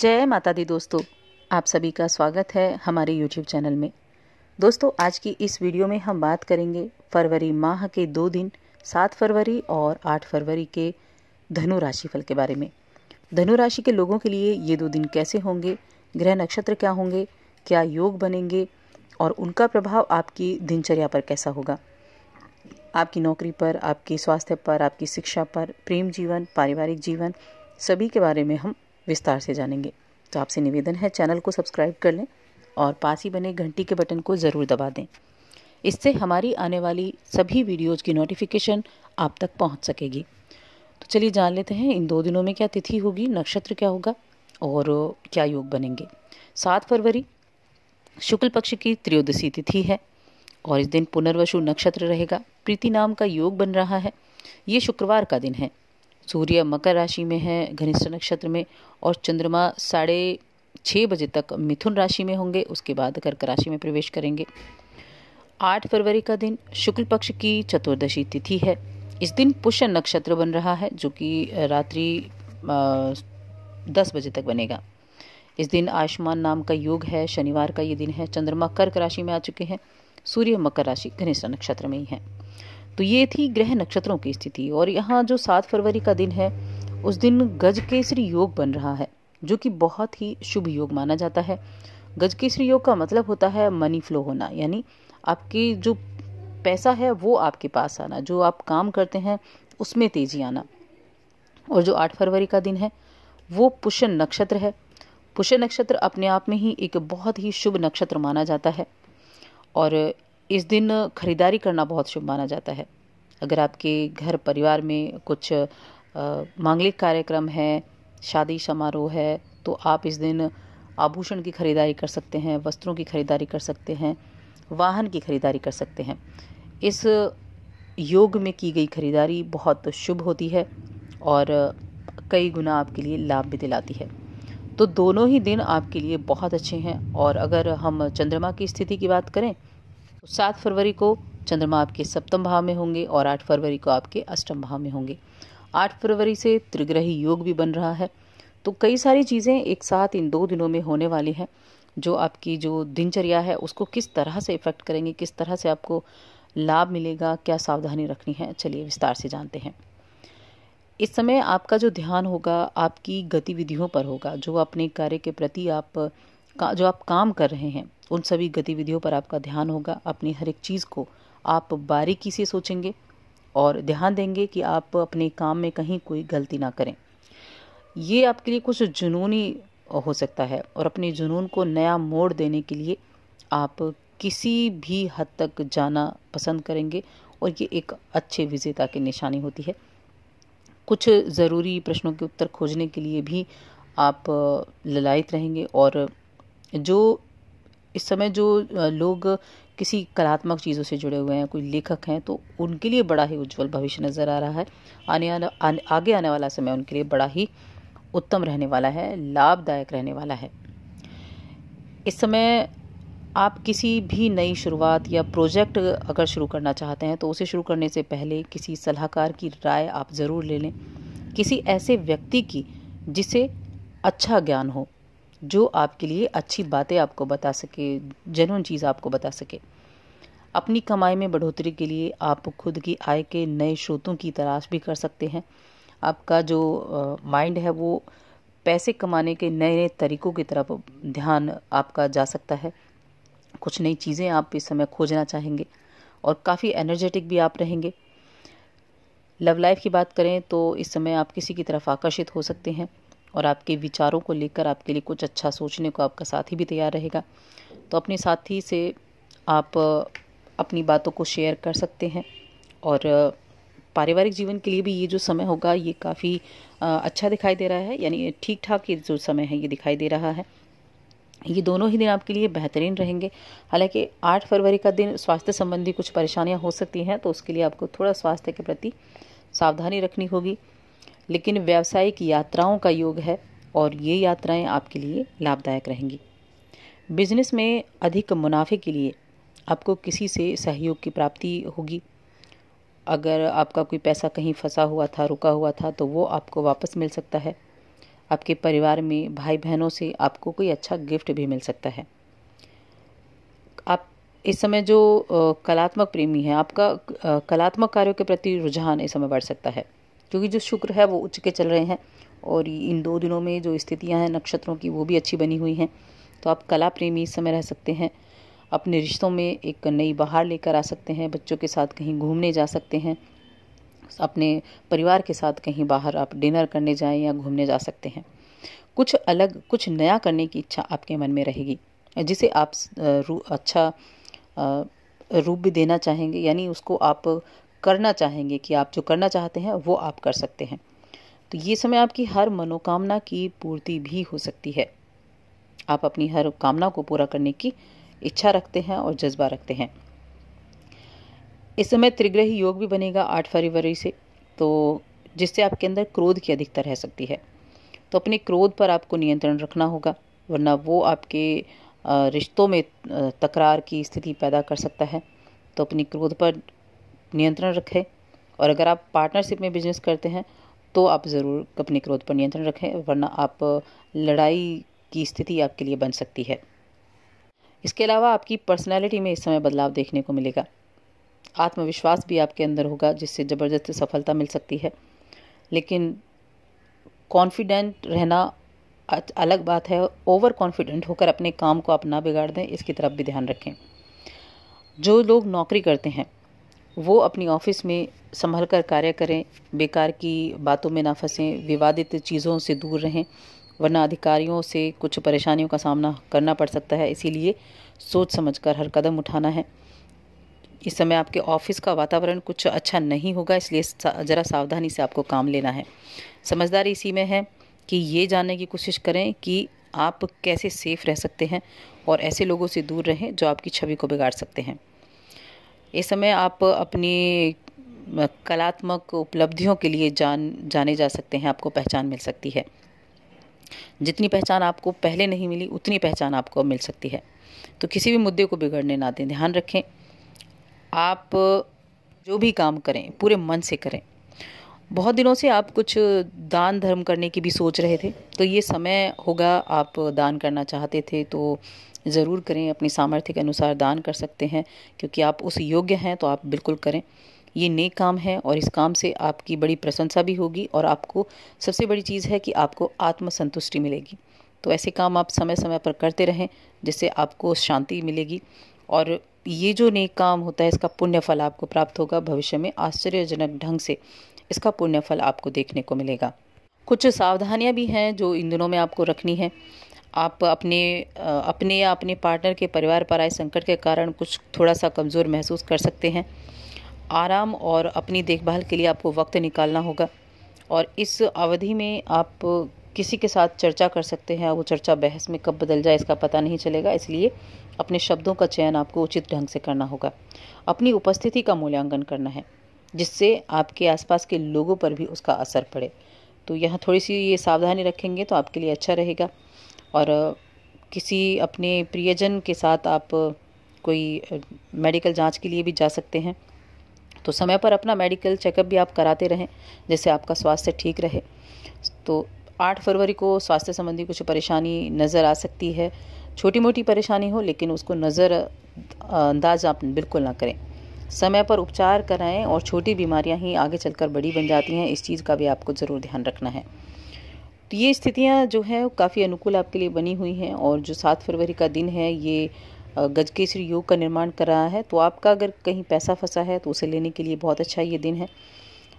जय माता दी दोस्तों आप सभी का स्वागत है हमारे YouTube चैनल में दोस्तों आज की इस वीडियो में हम बात करेंगे फरवरी माह के दो दिन सात फरवरी और आठ फरवरी के धनु फल के बारे में धनु राशि के लोगों के लिए ये दो दिन कैसे होंगे ग्रह नक्षत्र क्या होंगे क्या योग बनेंगे और उनका प्रभाव आपकी दिनचर्या पर कैसा होगा आपकी नौकरी पर आपके स्वास्थ्य पर आपकी शिक्षा पर प्रेम जीवन पारिवारिक जीवन सभी के बारे में हम विस्तार से जानेंगे तो आपसे निवेदन है चैनल को सब्सक्राइब कर लें और पास ही बने घंटी के बटन को ज़रूर दबा दें इससे हमारी आने वाली सभी वीडियोज़ की नोटिफिकेशन आप तक पहुँच सकेगी तो चलिए जान लेते हैं इन दो दिनों में क्या तिथि होगी नक्षत्र क्या होगा और क्या योग बनेंगे सात फरवरी शुक्ल पक्ष की त्रयोदशी तिथि है और इस दिन पुनर्वसु नक्षत्र रहेगा प्रीति नाम का योग बन रहा है ये शुक्रवार का दिन है सूर्य मकर राशि में है घनिष्ठ नक्षत्र में और चंद्रमा साढ़े छः बजे तक मिथुन राशि में होंगे उसके बाद कर्क राशि में प्रवेश करेंगे आठ फरवरी का दिन शुक्ल पक्ष की चतुर्दशी तिथि है इस दिन पुष्य नक्षत्र बन रहा है जो कि रात्रि दस बजे तक बनेगा इस दिन आयुष्मान नाम का योग है शनिवार का ये दिन है चंद्रमा कर्क राशि में आ चुके हैं सूर्य मकर राशि घनिष्ठ नक्षत्र में ही है तो ये थी ग्रह नक्षत्रों की स्थिति और यहाँ जो सात फरवरी का दिन है उस दिन गज केसरी योग बन रहा है जो कि बहुत ही शुभ योग माना जाता है गज केसरी योग का मतलब होता है मनी फ्लो होना यानी आपकी जो पैसा है वो आपके पास आना जो आप काम करते हैं उसमें तेजी आना और जो आठ फरवरी का दिन है वो पुष्य नक्षत्र है पुष्य नक्षत्र अपने आप में ही एक बहुत ही शुभ नक्षत्र माना जाता है और इस दिन खरीदारी करना बहुत शुभ माना जाता है अगर आपके घर परिवार में कुछ मांगलिक कार्यक्रम है शादी समारोह है तो आप इस दिन आभूषण की खरीदारी कर सकते हैं वस्त्रों की खरीदारी कर सकते हैं वाहन की खरीदारी कर सकते हैं इस योग में की गई खरीदारी बहुत शुभ होती है और कई गुना आपके लिए लाभ भी दिलाती है तो दोनों ही दिन आपके लिए बहुत अच्छे हैं और अगर हम चंद्रमा की स्थिति की बात करें तो सात फरवरी को चंद्रमा आपके सप्तम भाव में होंगे और आठ फरवरी को आपके अष्टम भाव में होंगे आठ फरवरी से त्रिग्रही योग भी बन रहा है तो कई सारी चीज़ें एक साथ इन दो दिनों में होने वाली हैं जो आपकी जो दिनचर्या है उसको किस तरह से इफ़ेक्ट करेंगे किस तरह से आपको लाभ मिलेगा क्या सावधानी रखनी है चलिए विस्तार से जानते हैं इस समय आपका जो ध्यान होगा आपकी गतिविधियों पर होगा जो अपने कार्य के प्रति आप का, जो आप काम कर रहे हैं उन सभी गतिविधियों पर आपका ध्यान होगा अपनी हर एक चीज़ को आप बारीकी से सोचेंगे और ध्यान देंगे कि आप अपने काम में कहीं कोई गलती ना करें ये आपके लिए कुछ जुनूनी हो सकता है और अपने जुनून को नया मोड़ देने के लिए आप किसी भी हद तक जाना पसंद करेंगे और ये एक अच्छे विजेता की निशानी होती है कुछ ज़रूरी प्रश्नों के उत्तर खोजने के लिए भी आप ललायत रहेंगे और जो इस समय जो लोग किसी कलात्मक चीज़ों से जुड़े हुए हैं कोई लेखक हैं तो उनके लिए बड़ा ही उज्जवल भविष्य नज़र आ रहा है आने आने आगे आने वाला समय उनके लिए बड़ा ही उत्तम रहने वाला है लाभदायक रहने वाला है इस समय आप किसी भी नई शुरुआत या प्रोजेक्ट अगर शुरू करना चाहते हैं तो उसे शुरू करने से पहले किसी सलाहकार की राय आप ज़रूर ले लें किसी ऐसे व्यक्ति की जिसे अच्छा ज्ञान हो जो आपके लिए अच्छी बातें आपको बता सके जनवन चीज़ आपको बता सके अपनी कमाई में बढ़ोतरी के लिए आप खुद की आय के नए स्रोतों की तलाश भी कर सकते हैं आपका जो माइंड है वो पैसे कमाने के नए नए तरीकों की तरफ ध्यान आपका जा सकता है कुछ नई चीज़ें आप इस समय खोजना चाहेंगे और काफ़ी एनर्जेटिक भी आप रहेंगे लव लाइफ की बात करें तो इस समय आप किसी की तरफ आकर्षित हो सकते हैं और आपके विचारों को लेकर आपके लिए कुछ अच्छा सोचने को आपका साथी भी तैयार रहेगा तो अपने साथी से आप अपनी बातों को शेयर कर सकते हैं और पारिवारिक जीवन के लिए भी ये जो समय होगा ये काफ़ी अच्छा दिखाई दे रहा है यानी ठीक ठाक ये जो समय है ये दिखाई दे रहा है ये दोनों ही दिन आपके लिए बेहतरीन रहेंगे हालांकि 8 फरवरी का दिन स्वास्थ्य संबंधी कुछ परेशानियां हो सकती हैं तो उसके लिए आपको थोड़ा स्वास्थ्य के प्रति सावधानी रखनी होगी लेकिन व्यावसायिक यात्राओं का योग है और ये यात्राएं आपके लिए लाभदायक रहेंगी बिजनेस में अधिक मुनाफे के लिए आपको किसी से सहयोग की प्राप्ति होगी अगर आपका कोई पैसा कहीं फंसा हुआ था रुका हुआ था तो वो आपको वापस मिल सकता है आपके परिवार में भाई बहनों से आपको कोई अच्छा गिफ्ट भी मिल सकता है आप इस समय जो कलात्मक प्रेमी हैं आपका कलात्मक कार्यों के प्रति रुझान इस समय बढ़ सकता है क्योंकि जो शुक्र है वो उच्च के चल रहे हैं और इन दो दिनों में जो स्थितियाँ हैं नक्षत्रों की वो भी अच्छी बनी हुई हैं तो आप कला प्रेमी इस समय रह सकते हैं अपने रिश्तों में एक नई बहार लेकर आ सकते हैं बच्चों के साथ कहीं घूमने जा सकते हैं अपने परिवार के साथ कहीं बाहर आप डिनर करने जाएं या घूमने जा सकते हैं कुछ अलग कुछ नया करने की इच्छा आपके मन में रहेगी जिसे आप रू, अच्छा रूप भी देना चाहेंगे यानी उसको आप करना चाहेंगे कि आप जो करना चाहते हैं वो आप कर सकते हैं तो ये समय आपकी हर मनोकामना की पूर्ति भी हो सकती है आप अपनी हर कामना को पूरा करने की इच्छा रखते हैं और जज्बा रखते हैं इस समय त्रिग्रही योग भी बनेगा आठ फरवरी से तो जिससे आपके अंदर क्रोध की अधिकता रह सकती है तो अपने क्रोध पर आपको नियंत्रण रखना होगा वरना वो आपके रिश्तों में तकरार की स्थिति पैदा कर सकता है तो अपने क्रोध पर नियंत्रण रखें और अगर आप पार्टनरशिप में बिजनेस करते हैं तो आप ज़रूर अपने क्रोध पर नियंत्रण रखें वरना आप लड़ाई की स्थिति आपके लिए बन सकती है इसके अलावा आपकी पर्सनैलिटी में इस समय बदलाव देखने को मिलेगा आत्मविश्वास भी आपके अंदर होगा जिससे ज़बरदस्त सफलता मिल सकती है लेकिन कॉन्फिडेंट रहना अलग बात है ओवर कॉन्फिडेंट होकर अपने काम को आप ना बिगाड़ दें इसकी तरफ भी ध्यान रखें जो लोग नौकरी करते हैं वो अपनी ऑफिस में संभल कर कार्य करें बेकार की बातों में ना फंसें विवादित चीज़ों से दूर रहें वरना अधिकारियों से कुछ परेशानियों का सामना करना पड़ सकता है इसीलिए सोच समझकर हर कदम उठाना है इस समय आपके ऑफिस का वातावरण कुछ अच्छा नहीं होगा इसलिए ज़रा सावधानी से आपको काम लेना है समझदारी इसी में है कि ये जानने की कोशिश करें कि आप कैसे सेफ़ रह सकते हैं और ऐसे लोगों से दूर रहें जो आपकी छवि को बिगाड़ सकते हैं इस समय आप अपनी कलात्मक उपलब्धियों के लिए जान जाने जा सकते हैं आपको पहचान मिल सकती है जितनी पहचान आपको पहले नहीं मिली उतनी पहचान आपको मिल सकती है तो किसी भी मुद्दे को बिगड़ने ना दें ध्यान रखें आप जो भी काम करें पूरे मन से करें बहुत दिनों से आप कुछ दान धर्म करने की भी सोच रहे थे तो ये समय होगा आप दान करना चाहते थे तो ज़रूर करें अपनी सामर्थ्य के अनुसार दान कर सकते हैं क्योंकि आप उस योग्य हैं तो आप बिल्कुल करें ये नेक काम है और इस काम से आपकी बड़ी प्रशंसा भी होगी और आपको सबसे बड़ी चीज़ है कि आपको आत्मसंतुष्टि मिलेगी तो ऐसे काम आप समय समय पर करते रहें जिससे आपको शांति मिलेगी और ये जो नेक काम होता है इसका पुण्य फल आपको प्राप्त होगा भविष्य में आश्चर्यजनक ढंग से इसका पुण्य फल आपको देखने को मिलेगा कुछ सावधानियां भी हैं जो इन दिनों में आपको रखनी है आप अपने अपने या अपने पार्टनर के परिवार पर आए संकट के कारण कुछ थोड़ा सा कमज़ोर महसूस कर सकते हैं आराम और अपनी देखभाल के लिए आपको वक्त निकालना होगा और इस अवधि में आप किसी के साथ चर्चा कर सकते हैं वो चर्चा बहस में कब बदल जाए इसका पता नहीं चलेगा इसलिए अपने शब्दों का चयन आपको उचित ढंग से करना होगा अपनी उपस्थिति का मूल्यांकन करना है जिससे आपके आसपास के लोगों पर भी उसका असर पड़े तो यहाँ थोड़ी सी ये सावधानी रखेंगे तो आपके लिए अच्छा रहेगा और किसी अपने प्रियजन के साथ आप कोई मेडिकल जांच के लिए भी जा सकते हैं तो समय पर अपना मेडिकल चेकअप भी आप कराते रहें जिससे आपका स्वास्थ्य ठीक रहे तो आठ फरवरी को स्वास्थ्य संबंधी कुछ परेशानी नज़र आ सकती है छोटी मोटी परेशानी हो लेकिन उसको नज़र अंदाज आप बिल्कुल ना करें समय पर उपचार कराएं और छोटी बीमारियां ही आगे चलकर बड़ी बन जाती हैं इस चीज़ का भी आपको ज़रूर ध्यान रखना है तो ये स्थितियाँ जो हैं काफ़ी अनुकूल आपके लिए बनी हुई हैं और जो सात फरवरी का दिन है ये गजकेसरी योग का निर्माण कर रहा है तो आपका अगर कहीं पैसा फंसा है तो उसे लेने के लिए बहुत अच्छा ये दिन है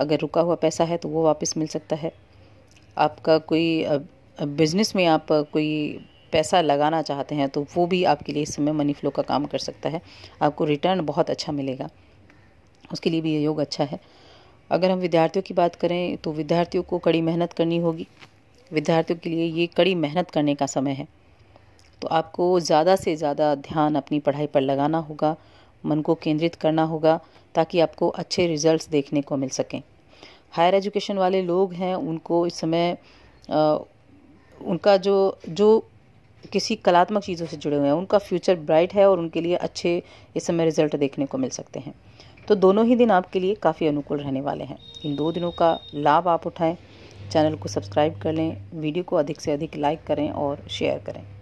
अगर रुका हुआ पैसा है तो वो वापस मिल सकता है आपका कोई बिज़नेस में आप कोई पैसा लगाना चाहते हैं तो वो भी आपके लिए इस समय मनी फ्लो का काम कर सकता है आपको रिटर्न बहुत अच्छा मिलेगा उसके लिए भी ये योग अच्छा है अगर हम विद्यार्थियों की बात करें तो विद्यार्थियों को कड़ी मेहनत करनी होगी विद्यार्थियों के लिए ये कड़ी मेहनत करने का समय है तो आपको ज़्यादा से ज़्यादा ध्यान अपनी पढ़ाई पर लगाना होगा मन को केंद्रित करना होगा ताकि आपको अच्छे रिजल्ट्स देखने को मिल सकें हायर एजुकेशन वाले लोग हैं उनको इस समय आ, उनका जो जो किसी कलात्मक चीज़ों से जुड़े हुए हैं उनका फ्यूचर ब्राइट है और उनके लिए अच्छे इस समय रिजल्ट देखने को मिल सकते हैं तो दोनों ही दिन आपके लिए काफ़ी अनुकूल रहने वाले हैं इन दो दिनों का लाभ आप उठाएं चैनल को सब्सक्राइब कर लें वीडियो को अधिक से अधिक लाइक करें और शेयर करें